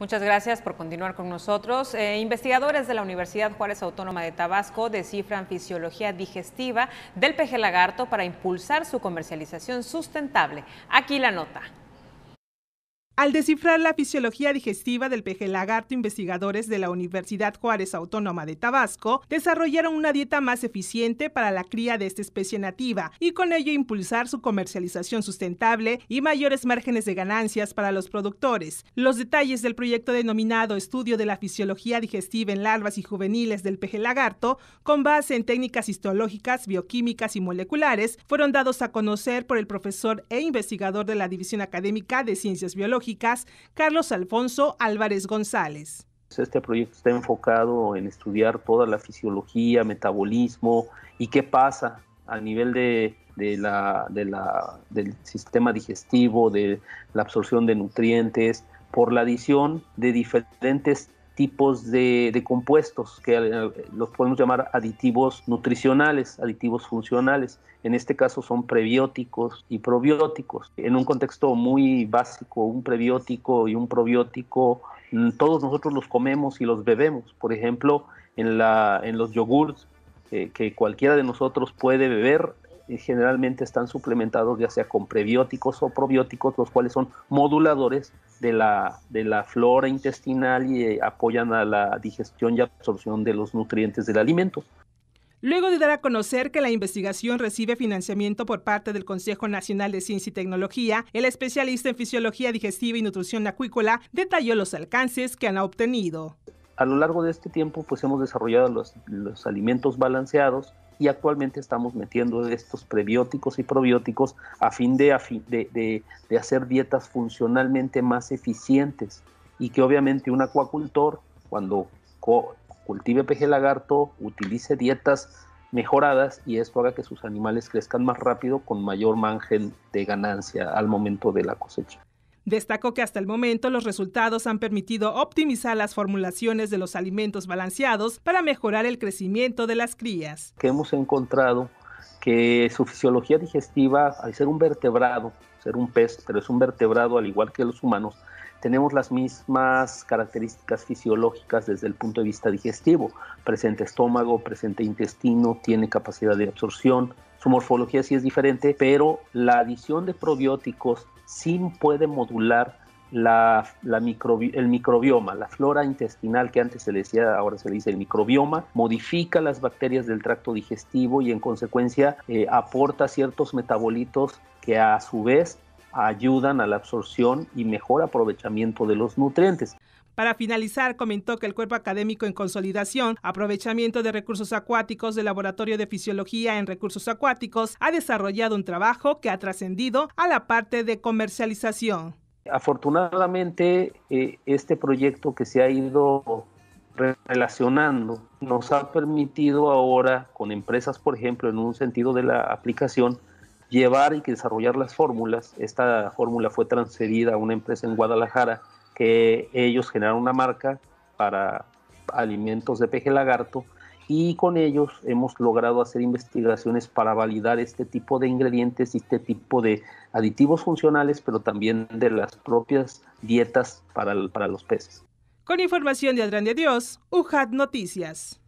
Muchas gracias por continuar con nosotros. Eh, investigadores de la Universidad Juárez Autónoma de Tabasco descifran fisiología digestiva del peje lagarto para impulsar su comercialización sustentable. Aquí la nota. Al descifrar la fisiología digestiva del peje lagarto, investigadores de la Universidad Juárez Autónoma de Tabasco desarrollaron una dieta más eficiente para la cría de esta especie nativa y con ello impulsar su comercialización sustentable y mayores márgenes de ganancias para los productores. Los detalles del proyecto denominado Estudio de la Fisiología Digestiva en Larvas y Juveniles del Pejelagarto, con base en técnicas histológicas, bioquímicas y moleculares, fueron dados a conocer por el profesor e investigador de la División Académica de Ciencias Biológicas Carlos Alfonso Álvarez González. Este proyecto está enfocado en estudiar toda la fisiología, metabolismo y qué pasa a nivel del sistema digestivo, de la absorción de nutrientes, por la adición de diferentes tipos de, compuestos que eh, los podemos llamar aditivos nutricionales, aditivos funcionales. En este caso son prebióticos y probióticos. En un contexto muy básico, un prebiótico y un probiótico, mm, todos nosotros los comemos y los bebemos. Por ejemplo, en, la, los yogurts eh, que cualquiera de nosotros puede beber, eh, generalmente están suplementados ya sea con prebióticos o probióticos, los cuales son moduladores de la, flora intestinal y eh, apoyan a la digestión y absorción de los nutrientes del alimento. Luego de dar a conocer que la investigación recibe financiamiento por parte del Consejo Nacional de Ciencia y Tecnología, el especialista en fisiología digestiva y nutrición acuícola detalló los alcances que han obtenido. A lo largo de este tiempo, pues hemos desarrollado los, los alimentos balanceados, y actualmente estamos metiendo estos prebióticos y probióticos a fin de, de, hacer dietas funcionalmente más eficientes y que obviamente un acuacultor cuando cultive peje lagarto utilice dietas mejoradas y esto haga que sus animales crezcan más rápido con mayor margen de ganancia al momento de la cosecha. Destacó que hasta el momento los resultados han permitido optimizar las formulaciones de los alimentos balanceados para mejorar el crecimiento de las crías. hemos encontrado que su fisiología digestiva, al ser un vertebrado, ser un pez, pero es un vertebrado al igual que los humanos, tenemos las mismas características fisiológicas desde el punto de vista digestivo. Presente estómago, presente intestino, tiene capacidad de absorción. Su morfología sí es diferente, pero la adición de probióticos sin puede modular la, el microbioma, la flora intestinal que antes se le decía, ahora se le dice el microbioma, modifica las bacterias del tracto digestivo y en consecuencia eh, aporta ciertos metabolitos que a su vez ayudan a la absorción y mejor aprovechamiento de los nutrientes. Para finalizar, comentó que el cuerpo académico en consolidación, aprovechamiento de recursos acuáticos del Laboratorio de Fisiología en Recursos Acuáticos ha desarrollado un trabajo que ha trascendido a la parte de comercialización. Afortunadamente, eh, este proyecto que se ha ido relacionando nos ha permitido ahora con empresas, por ejemplo, en un sentido de la aplicación, llevar y desarrollar las fórmulas. Esta fórmula fue transferida a una empresa en Guadalajara que ellos generaron una marca para alimentos de peje lagarto y con ellos hemos logrado hacer investigaciones para validar este tipo de ingredientes y este tipo de aditivos funcionales, pero también de las propias dietas para, los peces. Con información de Adrián de Dios, UJAT Noticias.